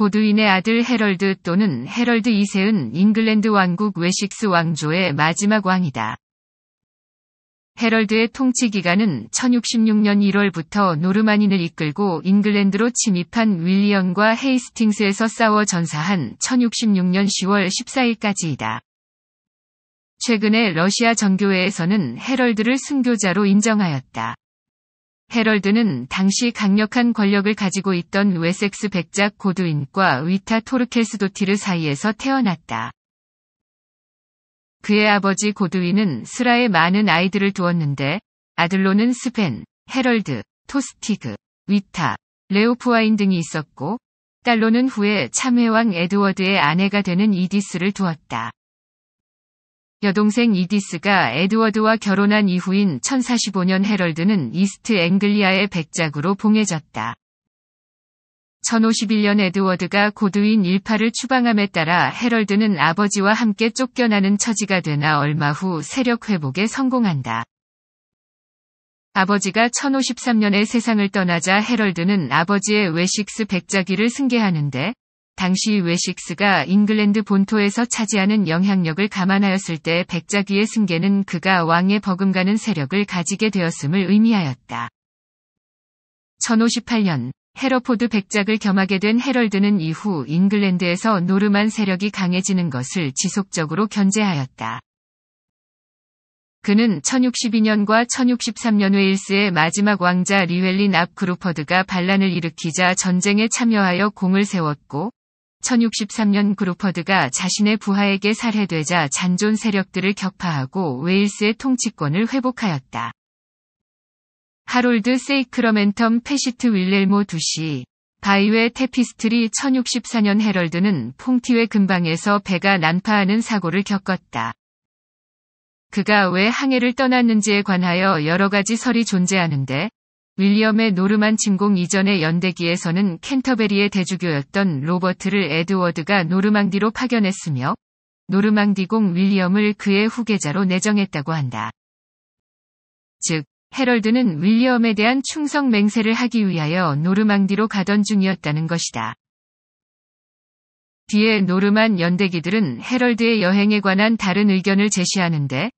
고두인의 아들 헤럴드 또는 헤럴드 2세은 잉글랜드 왕국 웨식스 왕조의 마지막 왕이다. 헤럴드의 통치 기간은 1066년 1월부터 노르만인을 이끌고 잉글랜드로 침입한 윌리엄과 헤이스팅스에서 싸워 전사한 1066년 10월 14일까지이다. 최근에 러시아 정교회에서는 헤럴드를 순교자로 인정하였다. 헤럴드는 당시 강력한 권력을 가지고 있던 웨섹스 백작 고두인과 위타 토르켈스도티르 사이에서 태어났다. 그의 아버지 고두인은 스라에 많은 아이들을 두었는데 아들로는 스펜 헤럴드, 토스티그, 위타, 레오프와인 등이 있었고 딸로는 후에 참회왕 에드워드의 아내가 되는 이디스를 두었다. 여동생 이디스가 에드워드와 결혼한 이후인 1045년 헤럴드는 이스트 앵글리아의 백작으로 봉해졌다. 1051년 에드워드가 고두인 일파를 추방함에 따라 헤럴드는 아버지와 함께 쫓겨나는 처지가 되나 얼마 후 세력 회복에 성공한다. 아버지가 1053년에 세상을 떠나자 헤럴드는 아버지의 웨식스 백작기를 승계하는데 당시 웨식스가 잉글랜드 본토에서 차지하는 영향력을 감안하였을 때백작위의 승계는 그가 왕에 버금가는 세력을 가지게 되었음을 의미하였다. 1058년 헤러포드 백작을 겸하게 된 헤럴드는 이후 잉글랜드에서 노르만 세력이 강해지는 것을 지속적으로 견제하였다. 그는 1062년과 1063년 웨일스의 마지막 왕자 리웰린 압 그루퍼드가 반란을 일으키자 전쟁에 참여하여 공을 세웠고 1063년 그루퍼드가 자신의 부하에게 살해되자 잔존 세력들을 격파하고 웨일스의 통치권을 회복하였다. 하롤드 세이크러멘텀 페시트 윌렐모 2시 바이웨 테피스트리 1064년 헤럴드는 퐁티웨 근방에서 배가 난파하는 사고를 겪었다. 그가 왜 항해를 떠났는지에 관하여 여러 가지 설이 존재하는데 윌리엄의 노르만 침공 이전의 연대기에서는 켄터베리의 대주교였던 로버트를 에드워드가 노르망디로 파견했으며 노르망디공 윌리엄을 그의 후계자로 내정했다고 한다. 즉, 헤럴드는 윌리엄에 대한 충성 맹세를 하기 위하여 노르망디로 가던 중이었다는 것이다. 뒤에 노르만 연대기들은 헤럴드의 여행에 관한 다른 의견을 제시하는데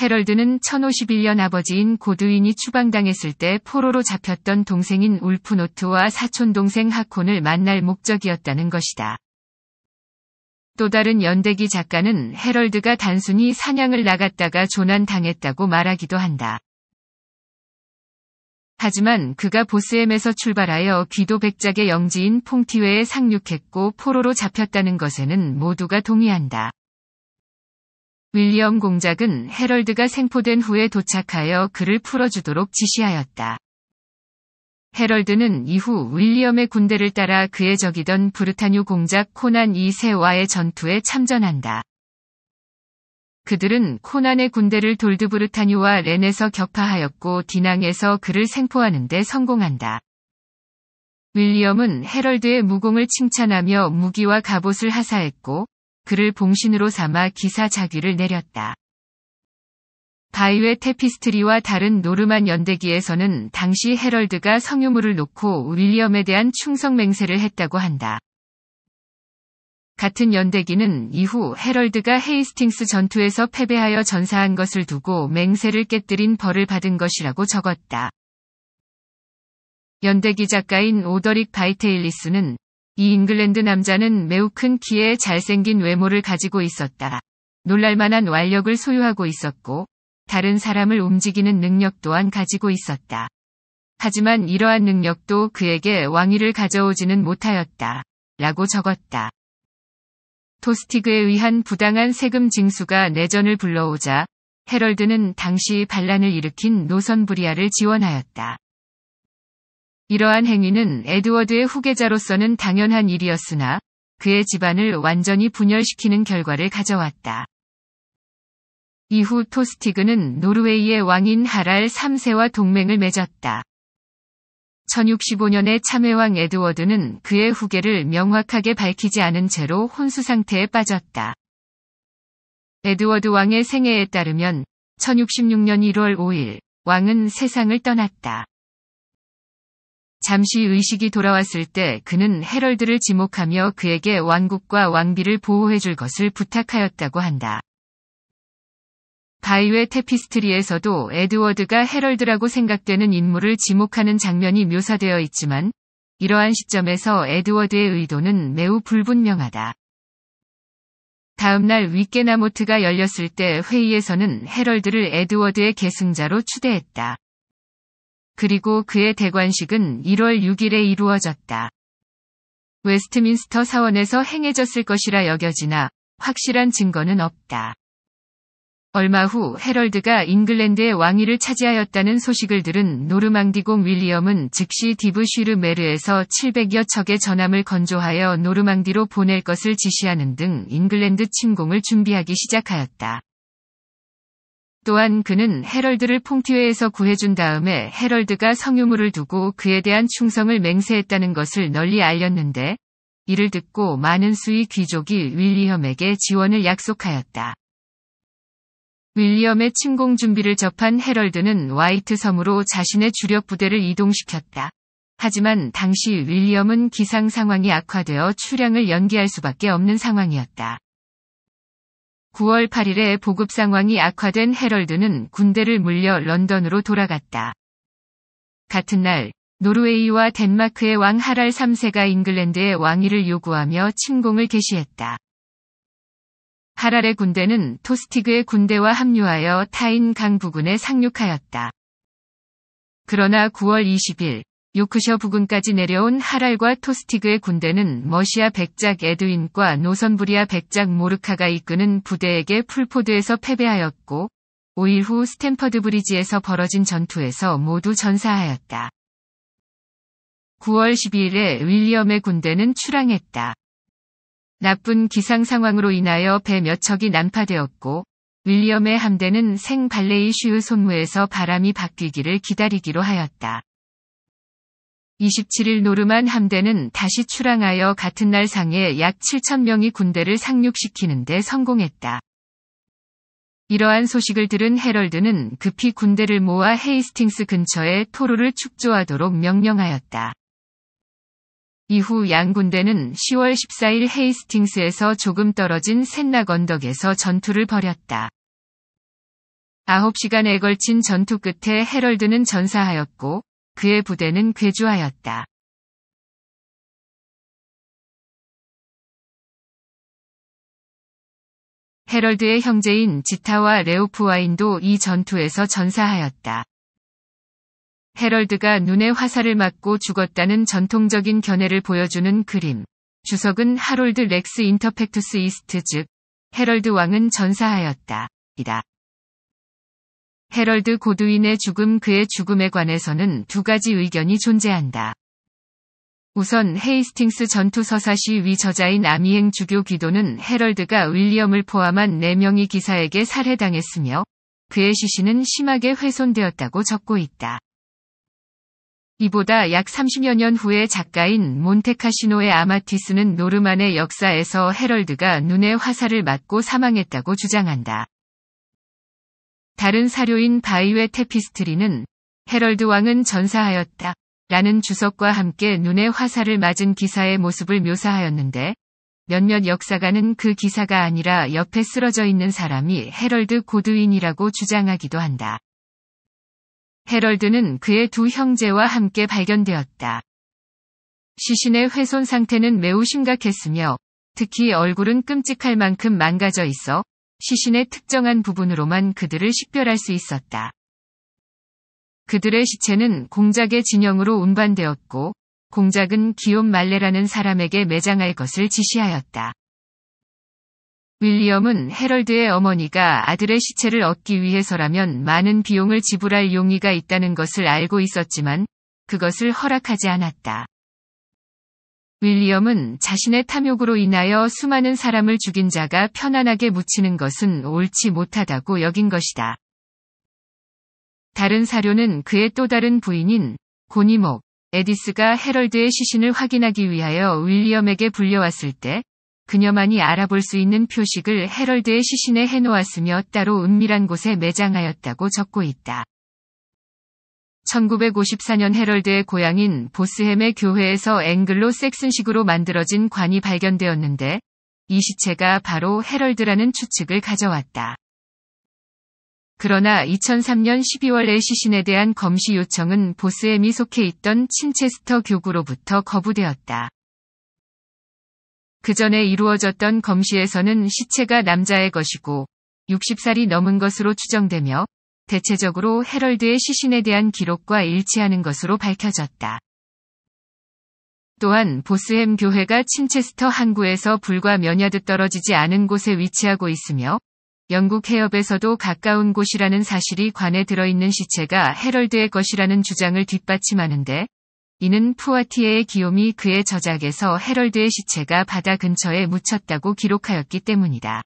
헤럴드는 1051년 아버지인 고드윈이 추방당했을 때 포로로 잡혔던 동생인 울프노트와 사촌동생 하콘을 만날 목적이었다는 것이다. 또 다른 연대기 작가는 헤럴드가 단순히 사냥을 나갔다가 조난당했다고 말하기도 한다. 하지만 그가 보스엠에서 출발하여 귀도 백작의 영지인 퐁티웨에 상륙했고 포로로 잡혔다는 것에는 모두가 동의한다. 윌리엄 공작은 헤럴드가 생포된 후에 도착하여 그를 풀어주도록 지시하였다. 헤럴드는 이후 윌리엄의 군대를 따라 그의 적이던 브르타뉴 공작 코난 2세와의 전투에 참전한다. 그들은 코난의 군대를 돌드브르타뉴와 렌에서 격파하였고 디낭에서 그를 생포하는데 성공한다. 윌리엄은 헤럴드의 무공을 칭찬하며 무기와 갑옷을 하사했고 그를 봉신으로 삼아 기사 자귀를 내렸다. 바이웨 테피스트리와 다른 노르만 연대기에서는 당시 헤럴드가 성유물을 놓고 윌리엄에 대한 충성 맹세를 했다고 한다. 같은 연대기는 이후 헤럴드가 헤이스팅스 전투에서 패배하여 전사한 것을 두고 맹세를 깨뜨린 벌을 받은 것이라고 적었다. 연대기 작가인 오더릭 바이테일리스는 이 잉글랜드 남자는 매우 큰 키에 잘생긴 외모를 가지고 있었다. 놀랄만한 완력을 소유하고 있었고, 다른 사람을 움직이는 능력 또한 가지고 있었다. 하지만 이러한 능력도 그에게 왕위를 가져오지는 못하였다. 라고 적었다. 토스티그에 의한 부당한 세금 징수가 내전을 불러오자 헤럴드는 당시 반란을 일으킨 노선브리아를 지원하였다. 이러한 행위는 에드워드의 후계자로서는 당연한 일이었으나 그의 집안을 완전히 분열시키는 결과를 가져왔다. 이후 토스티그는 노르웨이의 왕인 하랄 3세와 동맹을 맺었다. 1065년에 참외왕 에드워드는 그의 후계를 명확하게 밝히지 않은 채로 혼수 상태에 빠졌다. 에드워드 왕의 생애에 따르면 1066년 1월 5일 왕은 세상을 떠났다. 잠시 의식이 돌아왔을 때 그는 헤럴드를 지목하며 그에게 왕국과 왕비를 보호해줄 것을 부탁하였다고 한다. 바이웨 테피스트리에서도 에드워드가 헤럴드라고 생각되는 인물을 지목하는 장면이 묘사되어 있지만 이러한 시점에서 에드워드의 의도는 매우 불분명하다. 다음날 위게나모트가 열렸을 때 회의에서는 헤럴드를 에드워드의 계승자로 추대했다. 그리고 그의 대관식은 1월 6일에 이루어졌다. 웨스트민스터 사원에서 행해졌을 것이라 여겨지나 확실한 증거는 없다. 얼마 후 헤럴드가 잉글랜드의 왕위를 차지하였다는 소식을 들은 노르망디공 윌리엄은 즉시 디브 슈르메르에서 700여 척의 전함을 건조하여 노르망디로 보낼 것을 지시하는 등 잉글랜드 침공을 준비하기 시작하였다. 또한 그는 헤럴드를 퐁티웨에서 구해준 다음에 헤럴드가 성유물을 두고 그에 대한 충성을 맹세했다는 것을 널리 알렸는데 이를 듣고 많은 수의 귀족이 윌리엄에게 지원을 약속하였다. 윌리엄의 침공 준비를 접한 헤럴드는 와이트 섬으로 자신의 주력 부대를 이동시켰다. 하지만 당시 윌리엄은 기상 상황이 악화되어 출항을 연기할 수밖에 없는 상황이었다. 9월 8일에 보급 상황이 악화된 헤럴드는 군대를 물려 런던으로 돌아갔다. 같은 날 노르웨이와 덴마크의 왕 하랄 3세가 잉글랜드의 왕위를 요구하며 침공을 개시했다. 하랄의 군대는 토스티그의 군대와 합류하여 타인 강 부근에 상륙하였다. 그러나 9월 20일 요크셔 부근까지 내려온 하랄과 토스티그의 군대는 머시아 백작 에드윈과 노선부리아 백작 모르카가 이끄는 부대에게 풀포드에서 패배하였고 5일 후 스탠퍼드 브리지에서 벌어진 전투에서 모두 전사하였다. 9월 12일에 윌리엄의 군대는 출항했다. 나쁜 기상 상황으로 인하여 배 몇 척이 난파되었고 윌리엄의 함대는 생 발레이 슈 손무에서 바람이 바뀌기를 기다리기로 하였다. 27일 노르만 함대는 다시 출항하여 같은 날 상해 약7 0 0 0 명이 군대를 상륙시키는 데 성공했다. 이러한 소식을 들은 헤럴드는 급히 군대를 모아 헤이스팅스 근처에 토르를 축조하도록 명령하였다. 이후 양 군대는 10월 14일 헤이스팅스에서 조금 떨어진 샌나 언덕에서 전투를 벌였다. 9시간에 걸친 전투 끝에 헤럴드는 전사하였고 그의 부대는 괴주하였다. 헤럴드의 형제인 지타와 레오프와인도 이 전투에서 전사하였다. 헤럴드가 눈에 화살을 맞고 죽었다는 전통적인 견해를 보여주는 그림. 주석은 하롤드 렉스 인터펙투스 이스트 즉, 헤럴드 왕은 전사하였다. 이다. 헤럴드 고드윈의 죽음 그의 죽음에 관해서는 두 가지 의견이 존재한다. 우선 헤이스팅스 전투서사 시위 저자인 아미행 주교 기도는 헤럴드가 윌리엄을 포함한 4명의 기사에게 살해당했으며 그의 시신은 심하게 훼손되었다고 적고 있다. 이보다 약 30여 년 후에 작가인 몬테카시노의 아마티스는 노르만의 역사에서 헤럴드가 눈에 화살을 맞고 사망했다고 주장한다. 다른 사료인 바이웨 테피스트리는 헤럴드 왕은 전사하였다. 라는 주석과 함께 눈에 화살을 맞은 기사의 모습을 묘사하였는데 몇몇 역사가는 그 기사가 아니라 옆에 쓰러져 있는 사람이 헤럴드 고드윈이라고 주장하기도 한다. 헤럴드는 그의 두 형제와 함께 발견되었다. 시신의 훼손 상태는 매우 심각했으며 특히 얼굴은 끔찍할 만큼 망가져 있어 시신의 특정한 부분으로만 그들을 식별할 수 있었다. 그들의 시체는 공작의 진영으로 운반되었고 공작은 기욤 말레라는 사람에게 매장할 것을 지시하였다. 윌리엄은 헤럴드의 어머니가 아들의 시체를 얻기 위해서라면 많은 비용을 지불할 용의가 있다는 것을 알고 있었지만 그것을 허락하지 않았다. 윌리엄은 자신의 탐욕으로 인하여 수많은 사람을 죽인 자가 편안하게 묻히는 것은 옳지 못하다고 여긴 것이다. 다른 사료는 그의 또 다른 부인인 고니목, 에디스가 헤럴드의 시신을 확인하기 위하여 윌리엄에게 불려왔을 때 그녀만이 알아볼 수 있는 표식을 헤럴드의 시신에 해놓았으며 따로 은밀한 곳에 매장하였다고 적고 있다. 1954년 헤럴드의 고향인 보스햄의 교회에서 앵글로 섹슨식으로 만들어진 관이 발견되었는데 이 시체가 바로 헤럴드라는 추측을 가져왔다. 그러나 2003년 12월에 시신에 대한 검시 요청은 보스햄이 속해 있던 친체스터 교구로부터 거부되었다. 그 전에 이루어졌던 검시에서는 시체가 남자의 것이고 60살이 넘은 것으로 추정되며 대체적으로 헤럴드의 시신에 대한 기록과 일치하는 것으로 밝혀졌다. 또한 보스햄 교회가 친체스터 항구에서 불과 몇 야드 떨어지지 않은 곳에 위치하고 있으며 영국 해협에서도 가까운 곳이라는 사실이 관에 들어있는 시체가 헤럴드의 것이라는 주장을 뒷받침하는데 이는 푸아티에의 기욤이 그의 저작에서 헤럴드의 시체가 바다 근처에 묻혔다고 기록하였기 때문이다.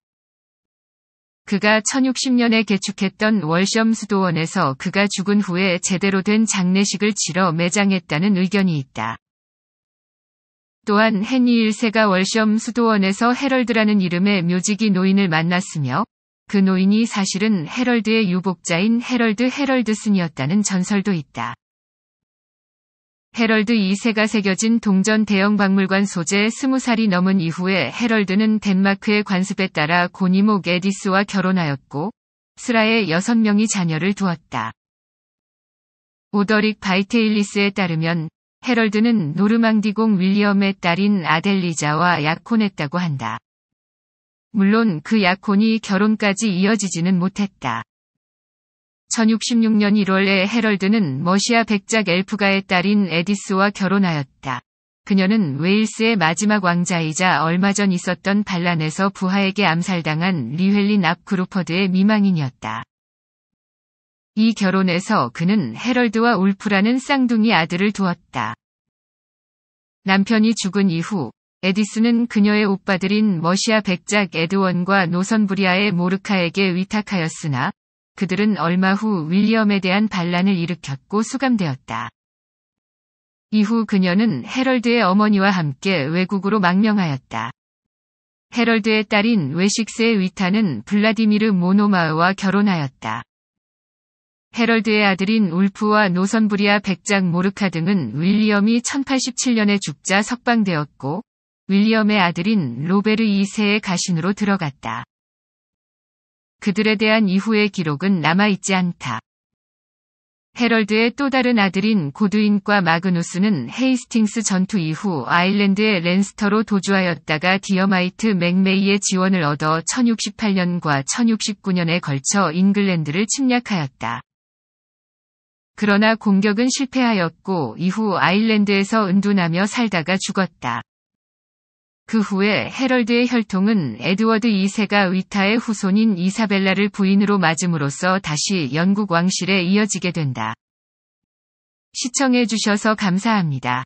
그가 1060년에 개축했던 월셔 수도원에서 그가 죽은 후에 제대로 된 장례식을 치러 매장했다는 의견이 있다. 또한 헨리 1세가 월셔 수도원에서 헤럴드라는 이름의 묘지기 노인을 만났으며 그 노인이 사실은 헤럴드의 유복자인 헤럴드 헤럴드슨이었다는 전설도 있다. 헤럴드 2세가 새겨진 동전 대형 박물관 소재 20살이 넘은 이후에 헤럴드는 덴마크의 관습에 따라 고니목 에디스와 결혼하였고 스라에 6명이 자녀를 두었다. 오더릭 바이테일리스에 따르면 헤럴드는 노르망디공 윌리엄의 딸인 아델리자와 약혼했다고 한다. 물론 그 약혼이 결혼까지 이어지지는 못했다. 1066년 1월에 헤럴드는 머시아 백작 엘프가의 딸인 에디스와 결혼하였다. 그녀는 웨일스의 마지막 왕자이자 얼마 전 있었던 반란에서 부하에게 암살당한 리헬린 압 그루퍼드의 미망인이었다. 이 결혼에서 그는 헤럴드와 울프라는 쌍둥이 아들을 두었다. 남편이 죽은 이후 에디스는 그녀의 오빠들인 머시아 백작 에드원과 노선부리아의 모르카에게 위탁하였으나 그들은 얼마 후 윌리엄에 대한 반란을 일으켰고 수감되었다. 이후 그녀는 헤럴드의 어머니와 함께 외국으로 망명하였다. 헤럴드의 딸인 웨식스의 위타는 블라디미르 모노마우와 결혼하였다. 헤럴드의 아들인 울프와 노선브리아 백작 모르카 등은 윌리엄이 1087년에 죽자 석방되었고 윌리엄의 아들인 로베르 2세의 가신으로 들어갔다. 그들에 대한 이후의 기록은 남아있지 않다. 헤럴드의 또 다른 아들인 고두인과 마그누스는 헤이스팅스 전투 이후 아일랜드의 랜스터로 도주하였다가 디어마이트 맥메이의 지원을 얻어 1068년과 1069년에 걸쳐 잉글랜드를 침략하였다. 그러나 공격은 실패하였고 이후 아일랜드에서 은둔하며 살다가 죽었다. 그 후에 헤럴드의 혈통은 에드워드 2세가 위타의 후손인 이사벨라를 부인으로 맞음으로써 다시 영국 왕실에 이어지게 된다. 시청해주셔서 감사합니다.